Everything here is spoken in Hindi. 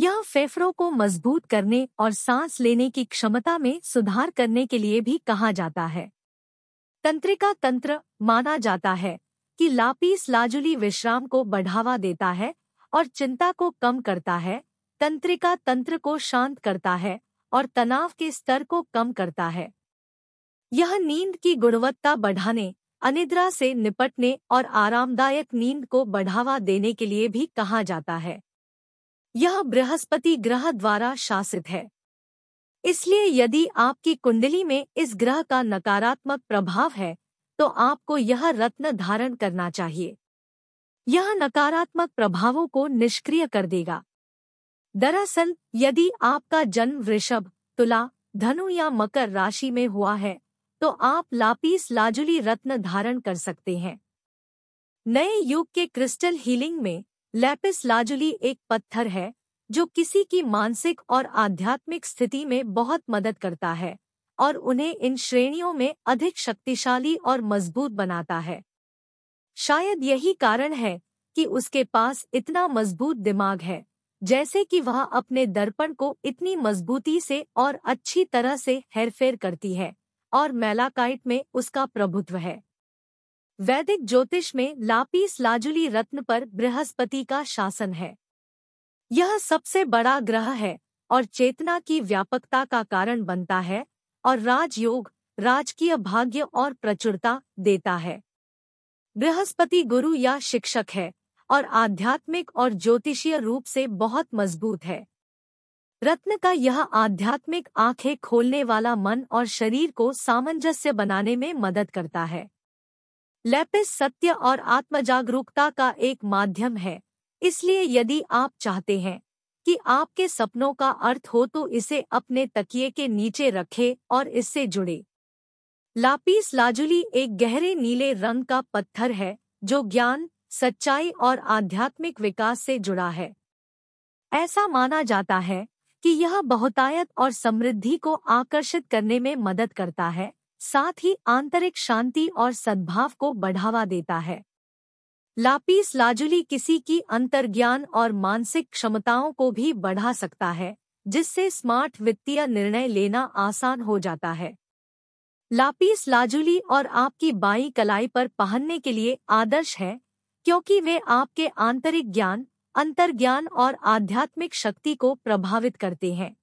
यह फेफड़ों को मजबूत करने और सांस लेने की क्षमता में सुधार करने के लिए भी कहा जाता है तंत्रिका तंत्र माना जाता है कि लापीस लाजुली विश्राम को बढ़ावा देता है और चिंता को कम करता है तंत्रिका तंत्र को शांत करता है और तनाव के स्तर को कम करता है यह नींद की गुणवत्ता बढ़ाने अनिद्रा से निपटने और आरामदायक नींद को बढ़ावा देने के लिए भी कहा जाता है यह बृहस्पति ग्रह द्वारा शासित है इसलिए यदि आपकी कुंडली में इस ग्रह का नकारात्मक प्रभाव है तो आपको यह रत्न धारण करना चाहिए यह नकारात्मक प्रभावों को निष्क्रिय कर देगा दरअसल यदि आपका जन्म वृषभ तुला धनु या मकर राशि में हुआ है तो आप लापीस लाजुली रत्न धारण कर सकते हैं नए युग के क्रिस्टल हीलिंग में लैपिस लाजुली एक पत्थर है जो किसी की मानसिक और आध्यात्मिक स्थिति में बहुत मदद करता है और उन्हें इन श्रेणियों में अधिक शक्तिशाली और मजबूत बनाता है शायद यही कारण है कि उसके पास इतना मजबूत दिमाग है जैसे कि वह अपने दर्पण को इतनी मजबूती से और अच्छी तरह से हेरफेर करती है और मेलाकाइट में उसका प्रभुत्व है वैदिक ज्योतिष में लापीस लाजुली रत्न पर बृहस्पति का शासन है यह सबसे बड़ा ग्रह है और चेतना की व्यापकता का कारण बनता है और राजयोग राजकीय भाग्य और प्रचुरता देता है बृहस्पति गुरु या शिक्षक है और आध्यात्मिक और ज्योतिषीय रूप से बहुत मजबूत है रत्न का यह आध्यात्मिक आंखें खोलने वाला मन और शरीर को सामंजस्य बनाने में मदद करता है लैपिस सत्य और आत्म जागरूकता का एक माध्यम है इसलिए यदि आप चाहते हैं कि आपके सपनों का अर्थ हो तो इसे अपने तकिए के नीचे रखें और इससे जुड़े लापिस लाजुली एक गहरे नीले रंग का पत्थर है जो ज्ञान सच्चाई और आध्यात्मिक विकास से जुड़ा है ऐसा माना जाता है कि यह बहुतायत और समृद्धि को आकर्षित करने में मदद करता है साथ ही आंतरिक शांति और सद्भाव को बढ़ावा देता है लापीस लाजुली किसी की अंतर्ज्ञान और मानसिक क्षमताओं को भी बढ़ा सकता है जिससे स्मार्ट वित्तीय निर्णय लेना आसान हो जाता है लापीस लाजुली और आपकी बाई कलाई पर पहनने के लिए आदर्श है क्योंकि वे आपके आंतरिक ज्ञान अंतर्ज्ञान और आध्यात्मिक शक्ति को प्रभावित करते हैं